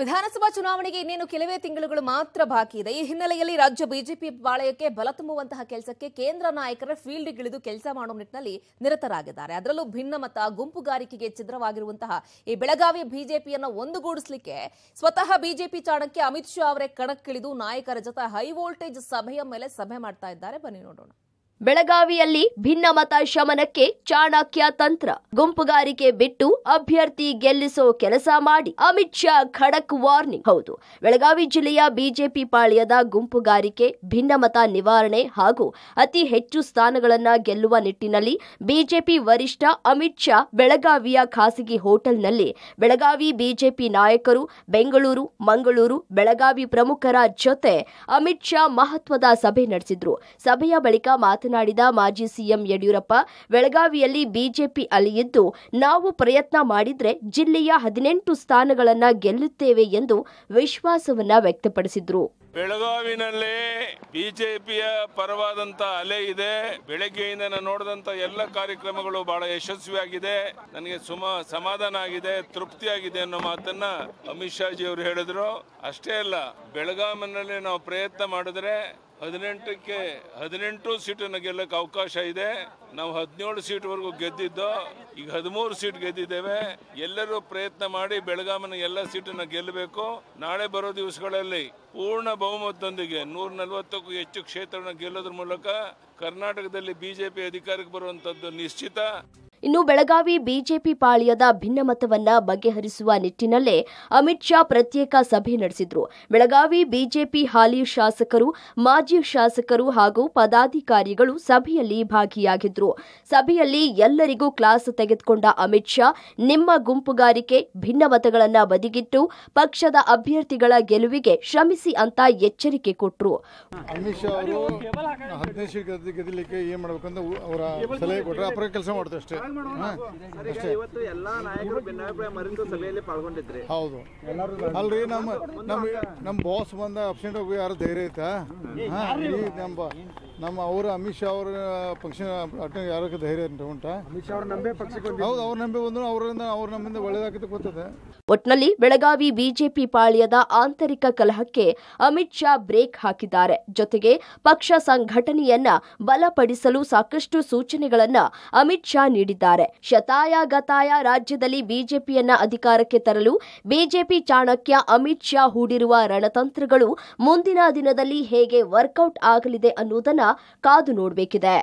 ವಿಧಾನಸಭಾ ಚುನಾವಣೆಗೆ ಇನ್ನೇನು ಕೆಲವೇ ತಿಂಗಳುಗಳು ಮಾತ್ರ ಬಾಕಿ ಇದೆ ಈ ಹಿನ್ನೆಲೆಯಲ್ಲಿ ರಾಜ್ಯ ಬಿಜೆಪಿ ಪಾಳಯಕ್ಕೆ ಬಲ ತುಂಬುವಂತಹ ಕೆಲಸಕ್ಕೆ ಕೇಂದ್ರ ನಾಯಕರ ಫೀಲ್ಡ್ಗಿಳಿದು ಕೆಲಸ ಮಾಡುವ ನಿಟ್ಟಿನಲ್ಲಿ ನಿರತರಾಗಿದ್ದಾರೆ ಅದರಲ್ಲೂ ಭಿನ್ನಮತ ಗುಂಪುಗಾರಿಕೆಗೆ ಛಿದ್ರವಾಗಿರುವಂತಹ ಈ ಬೆಳಗಾವಿ ಬಿಜೆಪಿಯನ್ನು ಒಂದುಗೂಡಿಸಲಿಕ್ಕೆ ಸ್ವತಃ ಬಿಜೆಪಿ ಚಾಣಕ್ಕೆ ಅಮಿತ್ ಶಾ ಅವರೇ ಕಣಕ್ಕಿಳಿದು ನಾಯಕರ ಜೊತೆ ಹೈ ವೋಲ್ಟೇಜ್ ಸಭೆಯ ಮೇಲೆ ಸಭೆ ಮಾಡ್ತಾ ಇದ್ದಾರೆ ಬನ್ನಿ ನೋಡೋಣ ಬೆಳಗಾವಿಯಲ್ಲಿ ಭಿನ್ನಮತ ಶಮನಕ್ಕೆ ಚಾಣಕ್ಯ ತಂತ್ರ ಗುಂಪುಗಾರಿಕೆ ಬಿಟ್ಟು ಅಭ್ಯರ್ಥಿ ಗೆಲ್ಲಿಸೋ ಕೆಲಸ ಮಾಡಿ ಅಮಿತ್ ಶಾ ಖಡಕ್ ವಾರ್ನಿಂಗ್ ಹೌದು ಬೆಳಗಾವಿ ಜಿಲ್ಲೆಯ ಬಿಜೆಪಿ ಪಾಳ್ಯದ ಗುಂಪುಗಾರಿಕೆ ಭಿನ್ನಮತ ನಿವಾರಣೆ ಹಾಗೂ ಅತಿ ಹೆಚ್ಚು ಸ್ಥಾನಗಳನ್ನು ಗೆಲ್ಲುವ ನಿಟ್ಟಿನಲ್ಲಿ ಬಿಜೆಪಿ ವರಿಷ್ಠ ಅಮಿತ್ ಶಾ ಬೆಳಗಾವಿಯ ಖಾಸಗಿ ಹೋಟೆಲ್ನಲ್ಲಿ ಬೆಳಗಾವಿ ಬಿಜೆಪಿ ನಾಯಕರು ಬೆಂಗಳೂರು ಮಂಗಳೂರು ಬೆಳಗಾವಿ ಪ್ರಮುಖರ ಜೊತೆ ಅಮಿತ್ ಶಾ ಮಹತ್ವದ ಸಭೆ ನಡೆಸಿದ್ರು ಸಭೆಯ ಬಳಿಕ ಮಾತನಾಡಿದ ಮಾತನಾಡಿದ ಮಾಜಿ ಸಿಎಂ ಯಡಿಯೂರಪ್ಪ ಬೆಳಗಾವಿಯಲ್ಲಿ ಬಿಜೆಪಿ ಅಲೆಯಿದ್ದು ನಾವು ಪ್ರಯತ್ನ ಮಾಡಿದ್ರೆ ಜಿಲ್ಲೆಯ ಹದಿನೆಂಟು ಸ್ಥಾನಗಳನ್ನು ಗೆಲ್ಲುತ್ತೇವೆ ಎಂದು ವಿಶ್ವಾಸವನ್ನ ವ್ಯಕ್ತಪಡಿಸಿದ್ರು ಬೆಳಗಾವಿನಲ್ಲೇ ಬಿಜೆಪಿಯ ಪರವಾದಂತ ಅಲೆ ಇದೆ ಬೆಳಗ್ಗೆಯಿಂದ ನಾನು ನೋಡಿದಂತ ಎಲ್ಲ ಕಾರ್ಯಕ್ರಮಗಳು ಬಹಳ ಯಶಸ್ವಿಯಾಗಿದೆ ನನಗೆ ಸುಮ ಸಮಾಧಾನ ಆಗಿದೆ ತೃಪ್ತಿಯಾಗಿದೆ ಅನ್ನೋ ಮಾತನ್ನ ಅಮಿತ್ ಶಾಜಿ ಅವರು ಹೇಳಿದ್ರು ಅಷ್ಟೇ ಅಲ್ಲ ಬೆಳಗಾವಿನಲ್ಲಿ ನಾವು ಪ್ರಯತ್ನ ಮಾಡಿದ್ರೆ ಹದಿನೆಂಟಕ್ಕೆ ಹದಿನೆಂಟು ಸೀಟನ್ನು ಗೆಲ್ಲಕ್ಕೆ ಅವಕಾಶ ಇದೆ ನಾವು ಹದಿನೇಳು ಸೀಟ್ವರೆಗೂ ಗೆದ್ದಿದ್ದು ಈಗ ಹದಿಮೂರು ಸೀಟ್ ಗೆದ್ದಿದ್ದೇವೆ ಎಲ್ಲರೂ ಪ್ರಯತ್ನ ಮಾಡಿ ಬೆಳಗಾಮನ ಎಲ್ಲ ಸೀಟನ್ನು ಗೆಲ್ಲಬೇಕು ನಾಳೆ ಬರೋ ದಿವಸಗಳಲ್ಲಿ ಪೂರ್ಣ ಬಹುಮತದೊಂದಿಗೆ ನೂರ ನಲ್ವತ್ತಕ್ಕೂ ಹೆಚ್ಚು ಕ್ಷೇತ್ರವನ್ನು ಗೆಲ್ಲೋದ್ರ ಮೂಲಕ ಕರ್ನಾಟಕದಲ್ಲಿ ಬಿಜೆಪಿ ಅಧಿಕಾರಕ್ಕೆ ಬರುವಂಥದ್ದು ನಿಶ್ಚಿತ ಇನ್ನು ಬೆಳಗಾವಿ ಬಿಜೆಪಿ ಪಾಳಿಯದ ಭಿನ್ನಮತವನ್ನ ಬಗೆಹರಿಸುವ ನಿಟ್ಟಿನಲ್ಲೇ ಅಮಿತ್ ಶಾ ಪ್ರತ್ಯೇಕ ಸಭೆ ನಡೆಸಿದ್ರು ಬೆಳಗಾವಿ ಬಿಜೆಪಿ ಹಾಲಿ ಶಾಸಕರು ಮಾಜಿ ಶಾಸಕರು ಹಾಗೂ ಪದಾಧಿಕಾರಿಗಳು ಸಭೆಯಲ್ಲಿ ಭಾಗಿಯಾಗಿದ್ರು ಸಭೆಯಲ್ಲಿ ಎಲ್ಲರಿಗೂ ಕ್ಲಾಸ್ ತೆಗೆದುಕೊಂಡ ಅಮಿತ್ ಶಾ ನಿಮ್ಮ ಗುಂಪುಗಾರಿಕೆ ಭಿನ್ನಮತಗಳನ್ನು ಬದಿಗಿಟ್ಟು ಪಕ್ಷದ ಅಭ್ಯರ್ಥಿಗಳ ಗೆಲುವಿಗೆ ಶ್ರಮಿಸಿ ಅಂತ ಎಚ್ಚರಿಕೆ ಕೊಟ್ಟರು ಕೆಲಸ ಅಷ್ಟೇ ಇವತ್ತು ಎಲ್ಲಾ ನಾಯಕರು ಭಿನ್ನಾಭಿಪ್ರಾಯ ಮರೆತು ಸಭೆಯಲ್ಲಿ ಪಾಲ್ಗೊಂಡಿದ್ರಿ ಹೌದು ಅಲ್ರಿ ನಮ್ಮ ನಮ್ಮ ಬಾಸ್ ಬಂದ ಅಬ್ಸೆಂಟ್ ಹೋಗಿ ಯಾರು ಧೈರ್ಯ ಐತಾ ನಮ್ಮ ಅವರ ಅಮಿತ್ ಶಾ ಅವರ ಪಕ್ಷ ಯಾರಕ್ಕೆ ಧೈರ್ಯ ಉಂಟಾ ಹೌದು ಅವ್ರ ನಂಬೆ ಬಂದ್ರು ಅವರಿಂದ ಅವ್ರ ನಮ್ಮಿಂದ ಒಳ್ಳೇದಾಗುತ್ತೆ ಗೊತ್ತದೆ ಒಟ್ನಲ್ಲಿ ಬೆಳಗಾವಿ ಬಿಜೆಪಿ ಪಾಳ್ಯದ ಆಂತರಿಕ ಕಲಹಕ್ಕೆ ಅಮಿತ್ ಶಾ ಬ್ರೇಕ್ ಹಾಕಿದ್ದಾರೆ ಜೊತೆಗೆ ಪಕ್ಷ ಸಂಘಟನೆಯನ್ನ ಬಲಪಡಿಸಲು ಸಾಕಷ್ಟು ಸೂಚನೆಗಳನ್ನ ಅಮಿತ್ ಶಾ ನೀಡಿದ್ದಾರೆ ಶತಾಯ ಗತಾಯ ರಾಜ್ಯದಲ್ಲಿ ಬಿಜೆಪಿಯನ್ನ ಅಧಿಕಾರಕ್ಕೆ ತರಲು ಬಿಜೆಪಿ ಚಾಣಕ್ಯ ಅಮಿತ್ ಶಾ ಹೂಡಿರುವ ರಣತಂತ್ರಗಳು ಮುಂದಿನ ದಿನದಲ್ಲಿ ಹೇಗೆ ವರ್ಕೌಟ್ ಆಗಲಿದೆ ಅನ್ನುವುದನ್ನ ಕಾದು ನೋಡಬೇಕಿದೆ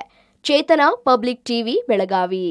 ಚೇತನ ಪಬ್ಲಿಕ್ ಟಿವಿ ಬೆಳಗಾವಿ